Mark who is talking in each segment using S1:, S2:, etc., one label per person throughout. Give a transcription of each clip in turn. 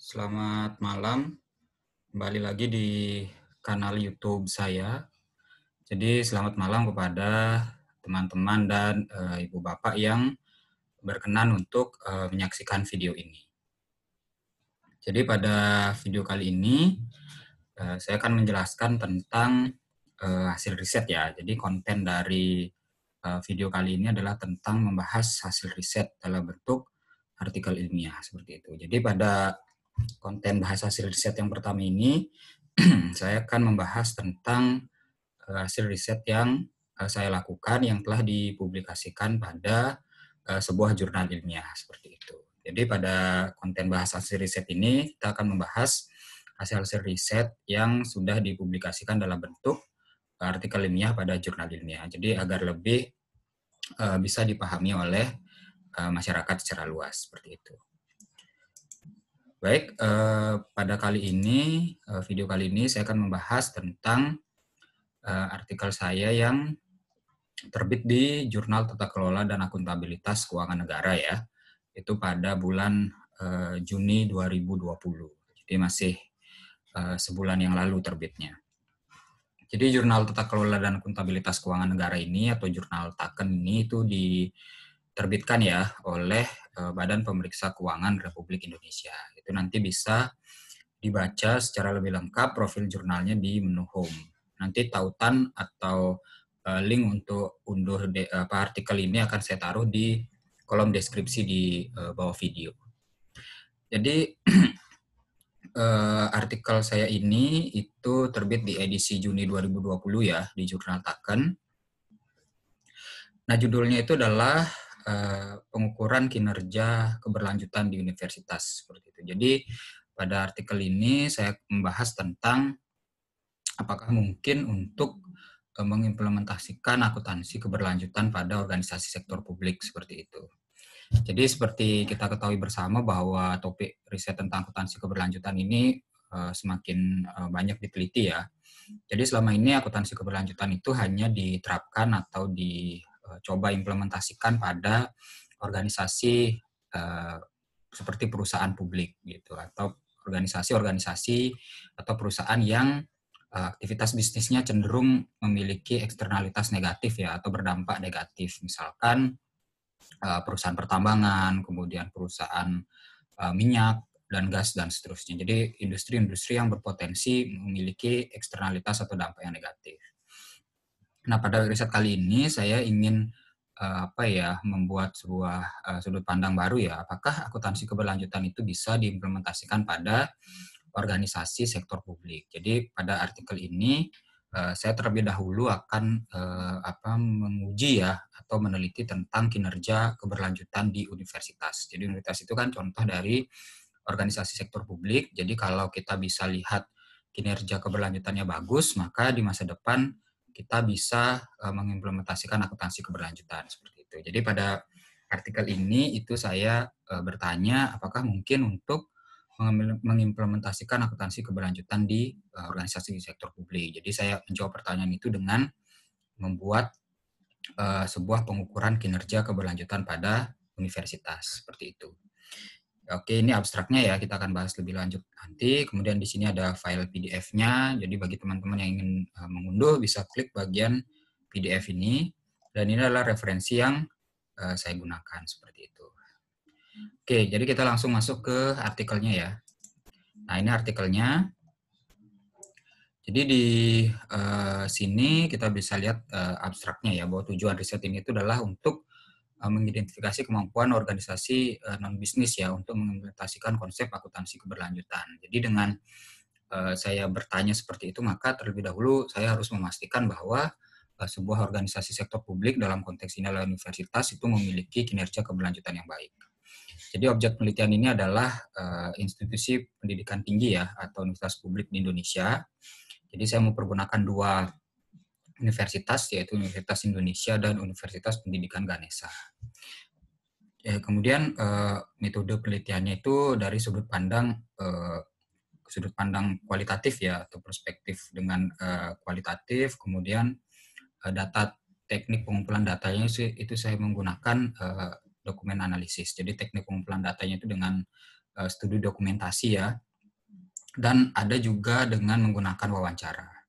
S1: Selamat malam. Kembali lagi di kanal YouTube saya. Jadi selamat malam kepada teman-teman dan e, ibu bapak yang berkenan untuk e, menyaksikan video ini. Jadi pada video kali ini e, saya akan menjelaskan tentang e, hasil riset ya. Jadi konten dari e, video kali ini adalah tentang membahas hasil riset dalam bentuk artikel ilmiah seperti itu. Jadi pada konten bahasa hasil riset yang pertama ini, saya akan membahas tentang eh, hasil riset yang eh, saya lakukan yang telah dipublikasikan pada eh, sebuah jurnal ilmiah seperti itu. Jadi pada konten bahasa hasil riset ini kita akan membahas hasil-hasil riset yang sudah dipublikasikan dalam bentuk artikel ilmiah pada jurnal ilmiah. Jadi agar lebih bisa dipahami oleh masyarakat secara luas seperti itu. Baik, uh, pada kali ini, uh, video kali ini saya akan membahas tentang uh, artikel saya yang terbit di Jurnal Tata Kelola dan Akuntabilitas Keuangan Negara ya. Itu pada bulan uh, Juni 2020. Jadi masih uh, sebulan yang lalu terbitnya. Jadi Jurnal Tata Kelola dan Akuntabilitas Keuangan Negara ini atau Jurnal Taken ini itu di diterbitkan ya oleh eh, Badan Pemeriksa Keuangan Republik Indonesia. Itu nanti bisa dibaca secara lebih lengkap profil jurnalnya di menu home. Nanti tautan atau eh, link untuk unduh de, apa, artikel ini akan saya taruh di kolom deskripsi di eh, bawah video. Jadi artikel saya ini itu terbit di edisi Juni 2020 ya di jurnal Taken. Nah judulnya itu adalah Eh, pengukuran kinerja keberlanjutan di universitas seperti itu. Jadi pada artikel ini saya membahas tentang apakah mungkin untuk eh, mengimplementasikan akuntansi keberlanjutan pada organisasi sektor publik seperti itu. Jadi seperti kita ketahui bersama bahwa topik riset tentang akuntansi keberlanjutan ini eh, semakin banyak diteliti ya. Jadi selama ini akuntansi keberlanjutan itu hanya diterapkan atau di Eh, coba implementasikan pada organisasi uh, seperti perusahaan publik gitu atau organisasi-organisasi atau perusahaan yang uh, aktivitas bisnisnya cenderung memiliki eksternalitas negatif ya atau berdampak negatif misalkan uh, perusahaan pertambangan kemudian perusahaan uh, minyak dan gas dan seterusnya jadi industri-industri yang berpotensi memiliki eksternalitas atau dampak yang negatif Nah, pada riset kali ini saya ingin eh, apa ya membuat sebuah eh, sudut pandang baru ya. Apakah akuntansi keberlanjutan itu bisa diimplementasikan pada organisasi sektor publik? Jadi pada artikel ini eh, saya terlebih dahulu akan apa menguji ya atau meneliti tentang kinerja keberlanjutan di universitas. Jadi universitas itu kan contoh dari organisasi sektor publik. Jadi kalau kita bisa lihat kinerja keberlanjutannya bagus, maka di masa depan kita bisa eh, mengimplementasikan akuntansi keberlanjutan seperti itu. Jadi pada artikel ini itu saya eh, bertanya apakah mungkin untuk mengimplementasikan akuntansi keberlanjutan di eh, organisasi di sektor publik. Jadi saya menjawab pertanyaan itu dengan membuat sebuah pengukuran kinerja keberlanjutan pada universitas seperti itu. Oke, ini abstraknya ya, kita akan bahas lebih lanjut nanti. Kemudian di sini ada file PDF-nya, jadi bagi teman-teman yang ingin eh, mengunduh bisa klik bagian PDF ini. Dan ini adalah referensi yang eh, saya gunakan, seperti itu. Oke, jadi kita langsung masuk ke artikelnya ya. Nah, ini artikelnya. Jadi di eh, sini kita bisa lihat abstraknya ya, bahwa tujuan riset ini itu adalah untuk Eh, mengidentifikasi kemampuan organisasi eh, non bisnis ya untuk mengimplementasikan konsep akuntansi keberlanjutan. Jadi dengan eh, saya bertanya seperti itu maka terlebih dahulu saya harus memastikan bahwa sebuah organisasi sektor publik dalam konteks ini adalah universitas itu memiliki kinerja keberlanjutan yang baik. Jadi objek penelitian ini adalah institusi pendidikan tinggi ya atau universitas publik di Indonesia. Jadi saya mempergunakan dua universitas yaitu Universitas Indonesia dan Universitas Pendidikan Ganesha. Ya, kemudian eh, metode penelitiannya itu dari sudut pandang eh, sudut pandang kualitatif ya atau perspektif dengan eh, kualitatif, kemudian eh, data teknik pengumpulan datanya itu saya menggunakan eh, dokumen analisis. Jadi teknik pengumpulan datanya itu dengan eh, studi dokumentasi ya, dan ada juga dengan menggunakan wawancara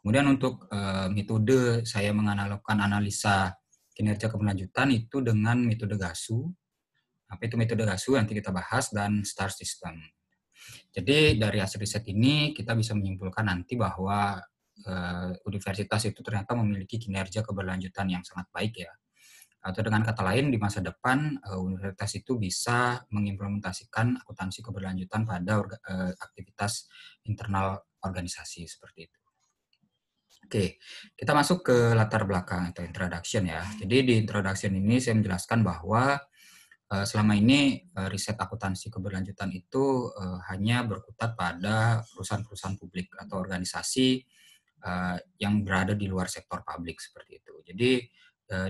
S1: Kemudian untuk uh, metode saya menganalogkan analisa kinerja keberlanjutan itu dengan metode GASU. Apa itu metode GASU nanti kita bahas dan STAR system. Jadi dari hasil riset ini kita bisa menyimpulkan nanti bahwa uh, universitas itu ternyata memiliki kinerja keberlanjutan yang sangat baik ya. Atau dengan kata lain di masa depan eh, universitas itu bisa mengimplementasikan akuntansi keberlanjutan pada aktivitas internal organisasi seperti itu. Oke, kita masuk ke latar belakang atau introduction ya. Jadi di introduction ini saya menjelaskan bahwa eh, selama ini eh, riset akuntansi keberlanjutan itu eh, hanya berkutat pada perusahaan-perusahaan publik atau organisasi yang berada di luar sektor publik seperti itu. Jadi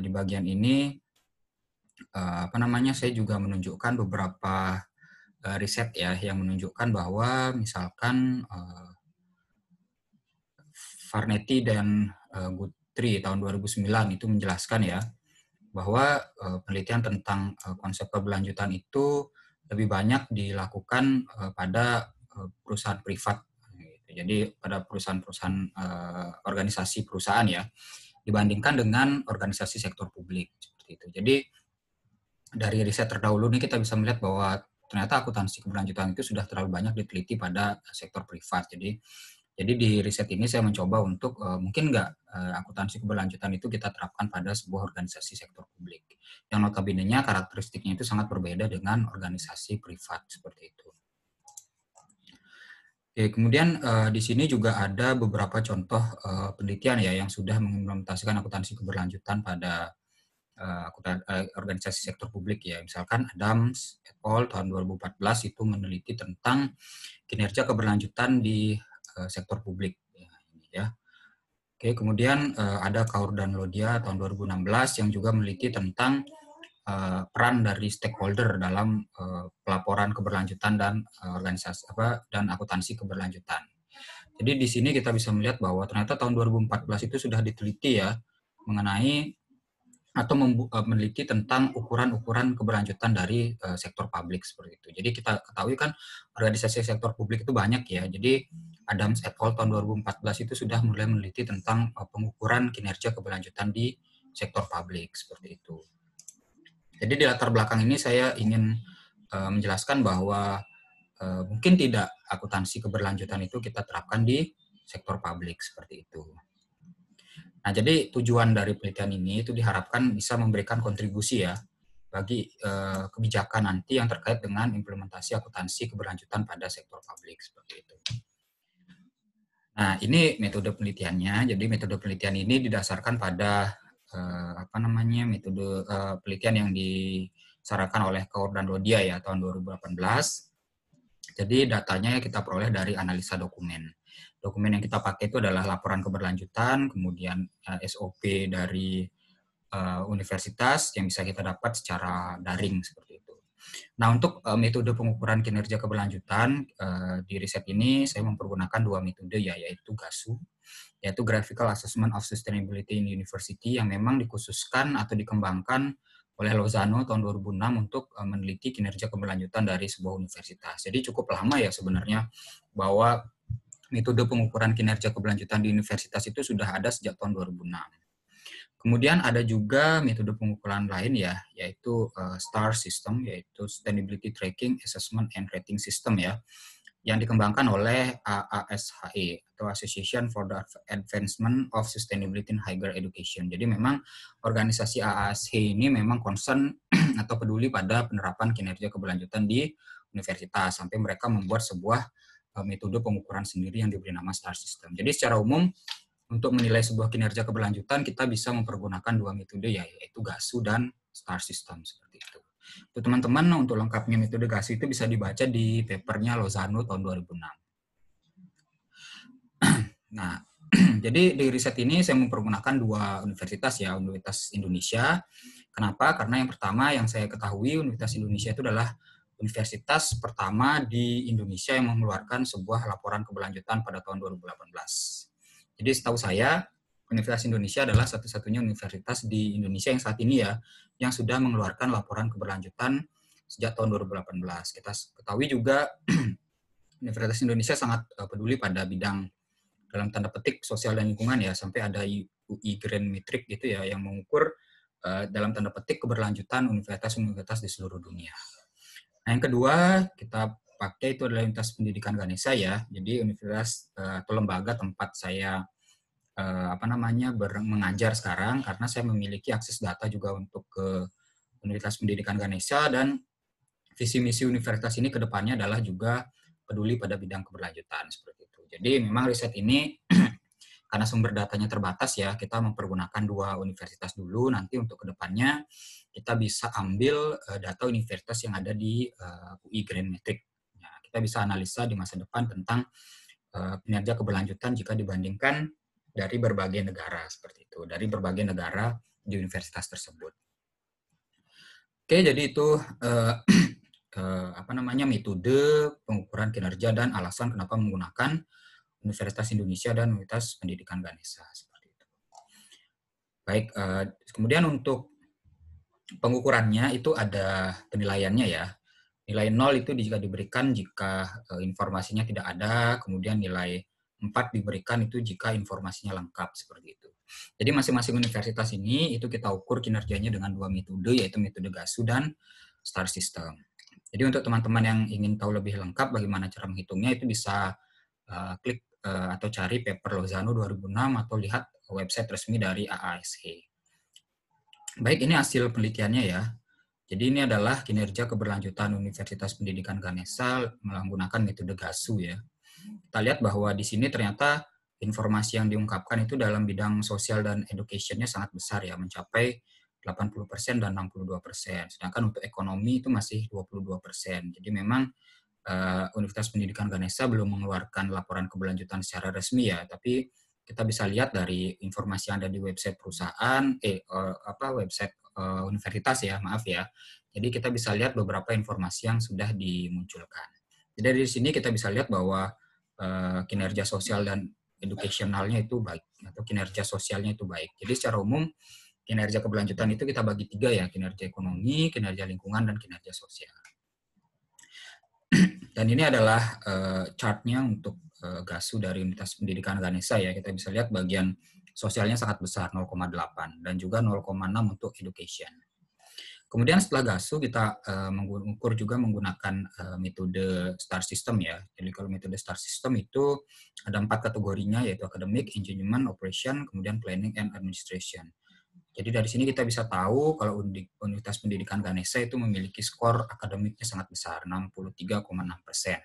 S1: di bagian ini apa namanya saya juga menunjukkan beberapa riset ya yang menunjukkan bahwa misalkan Farnetti dan uh, eh, Guthrie tahun 2009 itu menjelaskan ya bahwa uh, penelitian tentang uh, konsep keberlanjutan itu lebih banyak dilakukan uh, pada uh, perusahaan privat. Gitu. Jadi pada perusahaan-perusahaan uh, organisasi perusahaan ya dibandingkan dengan organisasi sektor publik seperti itu. Jadi dari riset terdahulu ini kita bisa melihat bahwa ternyata akuntansi keberlanjutan itu sudah terlalu banyak diteliti pada sektor privat. Jadi jadi di riset ini saya mencoba untuk uh, mungkin nggak uh, akuntansi keberlanjutan itu kita terapkan pada sebuah organisasi sektor publik. Yang notabene-nya karakteristiknya itu sangat berbeda dengan organisasi privat seperti itu. Oke, kemudian uh, di sini juga ada beberapa contoh uh, penelitian ya yang sudah mengimplementasikan akuntansi keberlanjutan pada uh, organisasi sektor publik ya. Misalkan Adams et al. tahun 2014 itu meneliti tentang kinerja keberlanjutan di sektor publik ya, ya. Oke, kemudian eh, ada Kaur dan Lodia tahun 2016 yang juga meneliti tentang eh, peran dari stakeholder dalam eh, pelaporan keberlanjutan dan organisasi apa dan akuntansi keberlanjutan. Jadi di sini kita bisa melihat bahwa ternyata tahun 2014 itu sudah diteliti ya mengenai atau memiliki tentang ukuran-ukuran keberlanjutan dari uh, sektor publik seperti itu. Jadi kita ketahui kan organisasi sektor publik itu banyak ya. Jadi Adams et al. tahun 2014 itu sudah mulai meneliti tentang eh, pengukuran kinerja keberlanjutan di sektor publik seperti itu. Jadi di latar belakang ini saya ingin eh, menjelaskan bahwa eh, mungkin tidak akuntansi keberlanjutan itu kita terapkan di sektor publik seperti itu. Nah, jadi tujuan dari penelitian ini itu diharapkan bisa memberikan kontribusi ya bagi eh, kebijakan nanti yang terkait dengan implementasi akuntansi keberlanjutan pada sektor publik seperti itu. Nah, ini metode penelitiannya. Jadi metode penelitian ini didasarkan pada eh, apa namanya? metode eh, penelitian yang disarankan oleh Kaur dan Rodia ya tahun 2018. Jadi datanya kita peroleh dari analisa dokumen. Dokumen yang kita pakai itu adalah laporan keberlanjutan, kemudian eh, SOP dari eh, universitas yang bisa kita dapat secara daring seperti Nah, untuk uh, metode pengukuran kinerja keberlanjutan uh, di riset ini saya mempergunakan dua metode ya yaitu GASU yaitu Graphical Assessment of Sustainability in University yang memang dikhususkan atau dikembangkan oleh Lozano tahun 2006 untuk uh, meneliti kinerja keberlanjutan dari sebuah universitas. Jadi cukup lama ya sebenarnya bahwa metode pengukuran kinerja keberlanjutan di universitas itu sudah ada sejak tahun 2006. Kemudian ada juga metode pengukuran lain ya, yaitu eh, STAR system, yaitu Sustainability Tracking Assessment and Rating System ya, yang dikembangkan oleh eh, AASHE atau Association for the Advancement of Sustainability in Higher Education. Jadi memang organisasi AASHE ini memang concern atau peduli pada penerapan kinerja keberlanjutan di universitas sampai mereka membuat sebuah eh, metode pengukuran sendiri yang diberi nama STAR system. Jadi secara umum untuk menilai sebuah kinerja keberlanjutan kita bisa mempergunakan dua metode yaitu GASU dan STAR system seperti itu. Untuk teman-teman untuk lengkapnya metode GASU itu bisa dibaca di papernya Lozano tahun 2006. nah, jadi di riset ini saya mempergunakan dua universitas ya, Universitas Indonesia. Kenapa? Karena yang pertama yang saya ketahui Universitas Indonesia itu adalah universitas pertama di Indonesia yang mengeluarkan sebuah laporan keberlanjutan pada tahun 2018 jadi setahu saya Universitas Indonesia adalah satu-satunya universitas di Indonesia yang saat ini ya yang sudah mengeluarkan laporan keberlanjutan sejak tahun 2018. Kita ketahui juga Universitas Indonesia sangat eh, peduli pada bidang dalam tanda petik sosial dan lingkungan ya sampai ada UI Grand Metric gitu ya yang mengukur uh, dalam tanda petik keberlanjutan universitas-universitas di seluruh dunia. Nah, yang kedua, kita pakai itu adalah Universitas Pendidikan Ganesha ya. Jadi universitas eh, atau lembaga tempat saya eh, apa namanya mengajar sekarang karena saya memiliki akses data juga untuk ke Universitas Pendidikan Ganesha dan visi misi universitas ini kedepannya adalah juga peduli pada bidang keberlanjutan seperti itu. Jadi memang riset ini karena sumber datanya terbatas ya, kita mempergunakan dua universitas dulu, nanti untuk kedepannya kita bisa ambil eh, data universitas yang ada di UI Grand Metric kita bisa analisa di masa depan tentang eh, kinerja keberlanjutan jika dibandingkan dari berbagai negara seperti itu, dari berbagai negara di universitas tersebut. Oke, jadi itu eh, eh, apa namanya metode pengukuran kinerja dan alasan kenapa menggunakan Universitas Indonesia dan Universitas Pendidikan Ganesha seperti itu. Baik, eh, kemudian untuk pengukurannya itu ada penilaiannya ya. Nilai 0 itu juga diberikan jika e, informasinya tidak ada, kemudian nilai 4 diberikan itu jika informasinya lengkap seperti itu. Jadi masing-masing universitas ini itu kita ukur kinerjanya dengan dua metode yaitu metode GASU dan STAR system. Jadi untuk teman-teman yang ingin tahu lebih lengkap bagaimana cara menghitungnya itu bisa e, klik e, atau cari paper Lozano 2006 atau lihat website resmi dari AASH. Baik, ini hasil penelitiannya ya. Jadi ini adalah kinerja keberlanjutan Universitas Pendidikan Ganesha menggunakan metode GASU ya. Kita lihat bahwa di sini ternyata informasi yang diungkapkan itu dalam bidang sosial dan educationnya sangat besar ya, mencapai 80% dan 62%. Sedangkan untuk ekonomi itu masih 22%. Jadi memang eh, Universitas Pendidikan Ganesha belum mengeluarkan laporan keberlanjutan secara resmi ya, tapi kita bisa lihat dari informasi yang ada di website perusahaan, eh, eh apa website uh, universitas ya, maaf ya. Jadi kita bisa lihat beberapa informasi yang sudah dimunculkan. Jadi dari sini kita bisa lihat bahwa uh, kinerja sosial dan edukasionalnya itu baik atau kinerja sosialnya itu baik. Jadi secara umum kinerja keberlanjutan itu kita bagi tiga ya, kinerja ekonomi, kinerja lingkungan, dan kinerja sosial. dan ini adalah uh, chartnya untuk uh, GASU dari Unitas Pendidikan Ganesha ya. Kita bisa lihat bagian sosialnya sangat besar 0,8 dan juga 0,6 untuk education. Kemudian setelah GASU kita uh, mengukur juga menggunakan uh, metode star system ya. Jadi kalau metode star system itu ada empat kategorinya yaitu academic, engineering, operation, kemudian planning and administration. Jadi dari sini kita bisa tahu kalau Universitas Pendidikan Ganesha itu memiliki skor akademiknya sangat besar, 63,6 persen.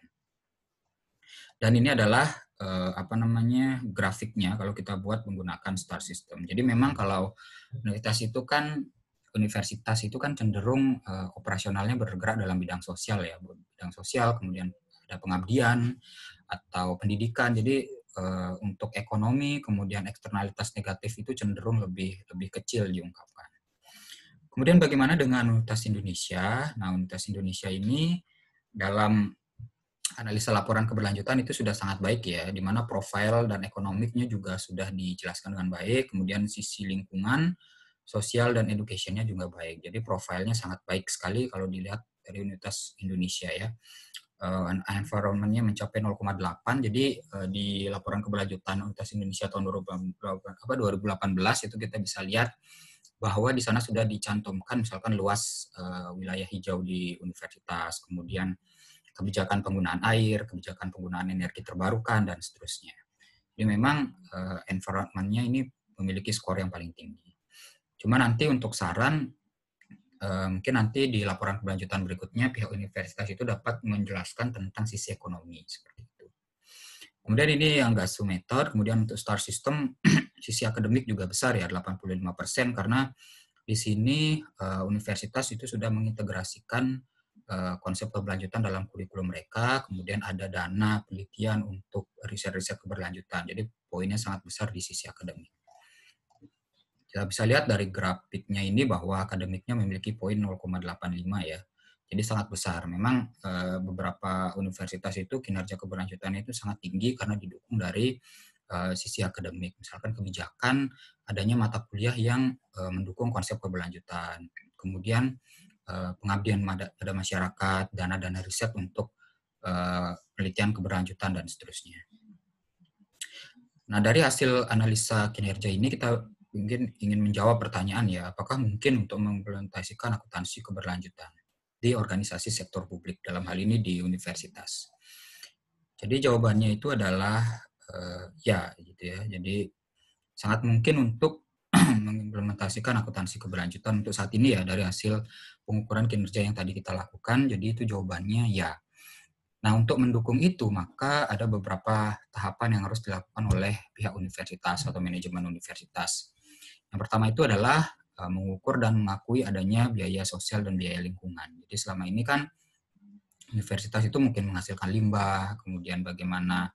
S1: Dan ini adalah uh, apa namanya grafiknya kalau kita buat menggunakan star system. Jadi memang kalau universitas itu kan universitas itu kan cenderung uh, operasionalnya bergerak dalam bidang sosial ya, bidang sosial kemudian ada pengabdian atau pendidikan. Jadi uh, untuk ekonomi kemudian eksternalitas negatif itu cenderung lebih lebih kecil diungkapkan. Kemudian bagaimana dengan Universitas Indonesia? Nah, Universitas Indonesia ini dalam analisa laporan keberlanjutan itu sudah sangat baik ya, di mana profil dan ekonomiknya juga sudah dijelaskan dengan baik, kemudian sisi lingkungan, sosial dan educationnya juga baik. Jadi profilnya sangat baik sekali kalau dilihat dari Universitas Indonesia ya. Uh, environmentnya mencapai 0,8. Jadi uh, di laporan keberlanjutan Universitas Indonesia tahun 2018 itu kita bisa lihat bahwa di sana sudah dicantumkan misalkan luas uh, wilayah hijau di universitas, kemudian kebijakan penggunaan air, kebijakan penggunaan energi terbarukan, dan seterusnya. Jadi memang uh, environment-nya ini memiliki skor yang paling tinggi. Cuma nanti untuk saran, uh, mungkin nanti di laporan kelanjutan berikutnya pihak universitas itu dapat menjelaskan tentang sisi ekonomi seperti itu. Kemudian ini yang GASU method, kemudian untuk star system sisi akademik juga besar ya 85% karena di sini uh, universitas itu sudah mengintegrasikan Eh, konsep keberlanjutan dalam kurikulum mereka, kemudian ada dana penelitian untuk riset-riset keberlanjutan. Jadi poinnya sangat besar di sisi akademik. Kita bisa lihat dari grafiknya ini bahwa akademiknya memiliki poin 0,85 ya. Jadi sangat besar. Memang eh, beberapa universitas itu kinerja keberlanjutan itu sangat tinggi karena didukung dari eh, sisi akademik, misalkan kebijakan adanya mata kuliah yang mendukung konsep keberlanjutan. Kemudian Eh, pengabdian pada masyarakat, dana-dana riset untuk eh, penelitian keberlanjutan dan seterusnya. Nah, dari hasil analisa kinerja ini kita mungkin ingin menjawab pertanyaan ya, apakah mungkin untuk mengimplementasikan akuntansi keberlanjutan di organisasi sektor publik dalam hal ini di universitas. Jadi jawabannya itu adalah eh, ya gitu ya. Jadi sangat mungkin untuk mengimplementasikan akuntansi keberlanjutan untuk saat ini ya dari hasil pengukuran kinerja yang tadi kita lakukan. Jadi itu jawabannya ya. Nah, untuk mendukung itu maka ada beberapa tahapan yang harus dilakukan oleh pihak universitas atau manajemen universitas. Yang pertama itu adalah eh, mengukur dan mengakui adanya biaya sosial dan biaya lingkungan. Jadi selama ini kan universitas itu mungkin menghasilkan limbah, kemudian bagaimana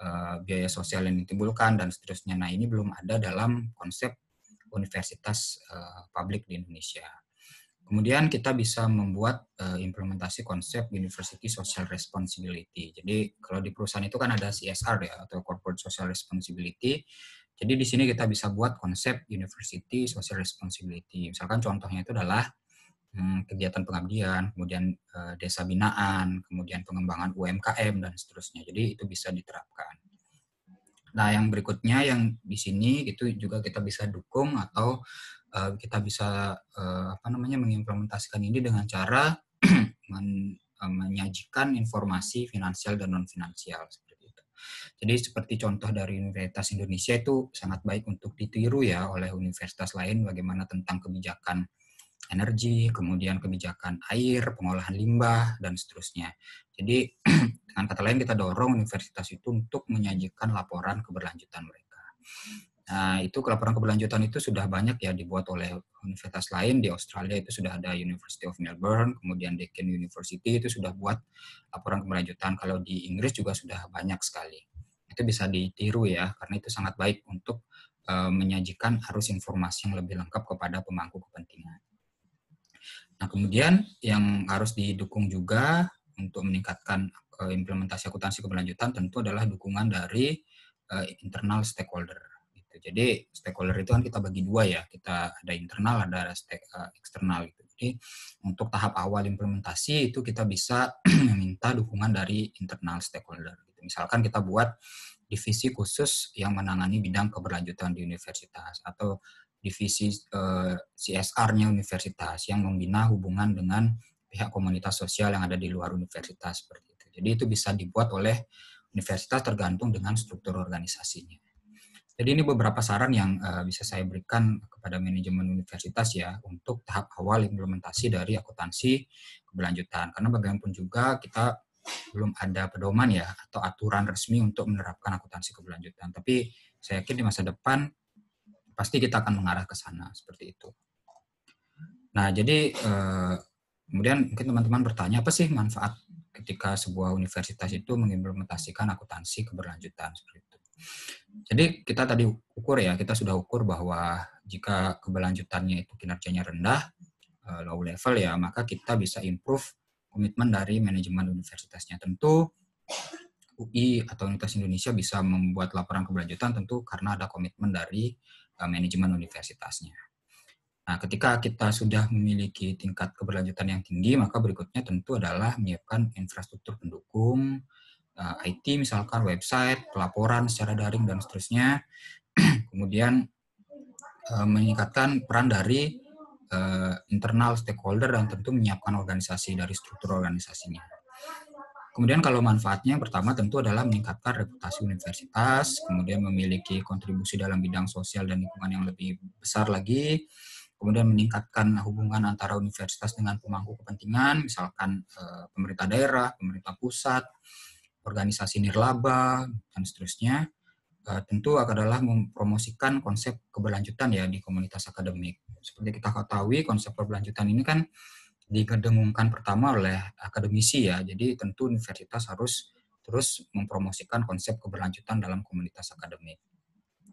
S1: eh, biaya sosial yang ditimbulkan dan seterusnya. Nah, ini belum ada dalam konsep universitas uh, publik di Indonesia. Kemudian kita bisa membuat uh, implementasi konsep University Social Responsibility. Jadi kalau di perusahaan itu kan ada CSR ya atau Corporate Social Responsibility. Jadi di sini kita bisa buat konsep University Social Responsibility. Misalkan contohnya itu adalah hmm, kegiatan pengabdian, kemudian uh, desa binaan, kemudian pengembangan UMKM dan seterusnya. Jadi itu bisa diterapkan. Nah, yang berikutnya yang di sini itu juga kita bisa dukung atau uh, kita bisa uh, apa namanya mengimplementasikan ini dengan cara men, eh, menyajikan informasi finansial dan non finansial seperti itu. Jadi seperti contoh dari Universitas Indonesia itu sangat baik untuk ditiru ya oleh universitas lain bagaimana tentang kebijakan energi, kemudian kebijakan air, pengolahan limbah, dan seterusnya. Jadi, dengan kata lain kita dorong universitas itu untuk menyajikan laporan keberlanjutan mereka. Nah, itu laporan keberlanjutan itu sudah banyak ya dibuat oleh universitas lain. Di Australia itu sudah ada University of Melbourne, kemudian Deakin University itu sudah buat laporan keberlanjutan. Kalau di Inggris juga sudah banyak sekali. Itu bisa ditiru ya, karena itu sangat baik untuk eh, menyajikan arus informasi yang lebih lengkap kepada pemangku kepentingan. Nah, kemudian yang harus didukung juga untuk meningkatkan eh, implementasi akuntansi keberlanjutan tentu adalah dukungan dari eh, internal stakeholder. Gitu. Jadi stakeholder itu kan kita bagi dua ya, kita ada internal ada eh, eksternal. Gitu. Jadi untuk tahap awal implementasi itu kita bisa meminta dukungan dari internal stakeholder. Gitu. Misalkan kita buat divisi khusus yang menangani bidang keberlanjutan di universitas atau divisi eh, CSR-nya universitas yang membina hubungan dengan pihak komunitas sosial yang ada di luar universitas seperti itu. Jadi itu bisa dibuat oleh universitas tergantung dengan struktur organisasinya. Jadi ini beberapa saran yang uh, bisa saya berikan kepada manajemen universitas ya untuk tahap awal implementasi dari akuntansi keberlanjutan. Karena bagaimanapun juga kita belum ada pedoman ya atau aturan resmi untuk menerapkan akuntansi keberlanjutan. Tapi saya yakin di masa depan pasti kita akan mengarah ke sana seperti itu. Nah, jadi eh, kemudian mungkin teman-teman bertanya apa sih manfaat ketika sebuah universitas itu mengimplementasikan akuntansi keberlanjutan seperti itu. Jadi kita tadi ukur ya, kita sudah ukur bahwa jika keberlanjutannya itu kinerjanya rendah, eh, low level ya, maka kita bisa improve komitmen dari manajemen universitasnya. Tentu UI atau Universitas Indonesia bisa membuat laporan keberlanjutan tentu karena ada komitmen dari Eh, manajemen universitasnya. Nah, ketika kita sudah memiliki tingkat keberlanjutan yang tinggi, maka berikutnya tentu adalah menyiapkan infrastruktur pendukung, eh, IT misalkan website, pelaporan secara daring dan seterusnya. Kemudian eh, meningkatkan peran dari internal stakeholder dan tentu menyiapkan organisasi dari struktur organisasinya. Kemudian kalau manfaatnya yang pertama tentu adalah meningkatkan reputasi universitas, kemudian memiliki kontribusi dalam bidang sosial dan lingkungan yang lebih besar lagi, kemudian meningkatkan hubungan antara universitas dengan pemangku kepentingan, misalkan e, pemerintah daerah, pemerintah pusat, organisasi nirlaba, dan seterusnya. E, tentu akan adalah mempromosikan konsep keberlanjutan ya di komunitas akademik. Seperti kita ketahui, konsep keberlanjutan ini kan digedengungkan pertama oleh akademisi ya. Jadi tentu universitas harus terus mempromosikan konsep keberlanjutan dalam komunitas akademik.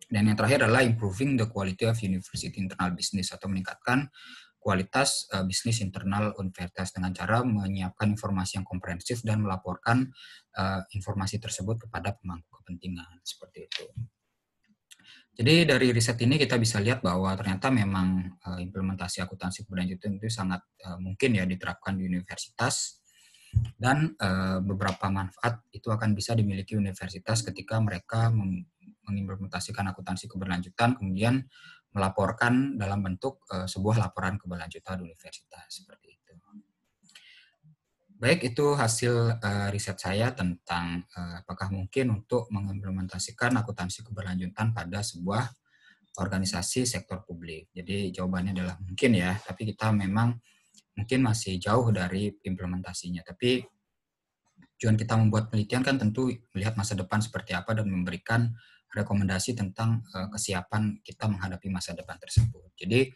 S1: Dan yang terakhir adalah improving the quality of university internal business atau meningkatkan kualitas uh, bisnis internal universitas dengan cara menyiapkan informasi yang komprehensif dan melaporkan uh, informasi tersebut kepada pemangku kepentingan seperti itu. Jadi dari riset ini kita bisa lihat bahwa ternyata memang eh, implementasi akuntansi keberlanjutan itu sangat eh, mungkin ya diterapkan di universitas dan eh, beberapa manfaat itu akan bisa dimiliki universitas ketika mereka mengimplementasikan akuntansi keberlanjutan kemudian melaporkan dalam bentuk sebuah laporan keberlanjutan di universitas seperti itu. Baik, itu hasil uh, riset saya tentang uh, apakah mungkin untuk mengimplementasikan akuntansi keberlanjutan pada sebuah organisasi sektor publik. Jadi jawabannya adalah mungkin ya, tapi kita memang mungkin masih jauh dari implementasinya. Tapi tujuan kita membuat penelitian kan tentu melihat masa depan seperti apa dan memberikan rekomendasi tentang uh, kesiapan kita menghadapi masa depan tersebut. Jadi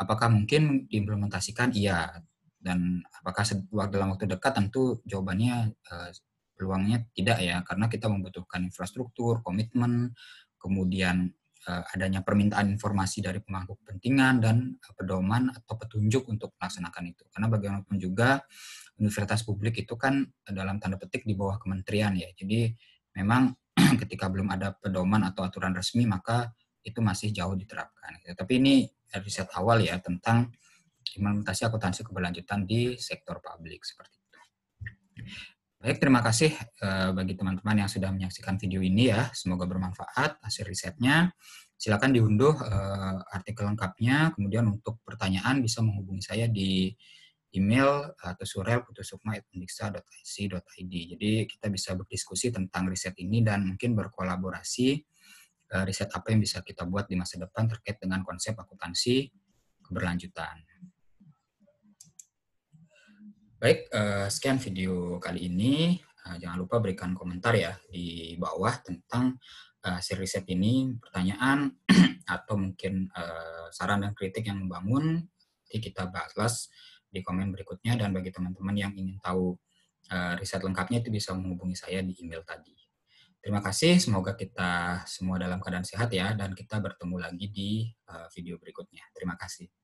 S1: apakah mungkin diimplementasikan? Iya, dan apakah dalam waktu dekat tentu jawabannya eh, peluangnya tidak ya karena kita membutuhkan infrastruktur, komitmen, kemudian eh, adanya permintaan informasi dari pemangku kepentingan dan pedoman atau petunjuk untuk melaksanakan itu. Karena bagaimanapun juga universitas publik itu kan dalam tanda petik di bawah kementerian ya. Jadi memang ketika belum ada pedoman atau aturan resmi maka itu masih jauh diterapkan. Tapi ini riset awal ya tentang implementasi akuntansi keberlanjutan di sektor publik seperti itu. Baik, terima kasih eh, bagi teman-teman yang sudah menyaksikan video ini ya. Semoga bermanfaat hasil risetnya. Silakan diunduh eh, artikel lengkapnya. Kemudian untuk pertanyaan bisa menghubungi saya di email atau surel putusukma.indiksa.ic.id. Jadi kita bisa berdiskusi tentang riset ini dan mungkin berkolaborasi eh, riset apa yang bisa kita buat di masa depan terkait dengan konsep akuntansi keberlanjutan. Baik, eh, sekian video kali ini. Eh, jangan lupa berikan komentar ya di bawah tentang eh, si riset ini, pertanyaan atau mungkin saran dan kritik yang membangun. Nanti kita bahas di komen berikutnya dan bagi teman-teman yang ingin tahu riset lengkapnya itu bisa menghubungi saya di email tadi. Terima kasih, semoga kita semua dalam keadaan sehat ya, dan kita bertemu lagi di video berikutnya. Terima kasih.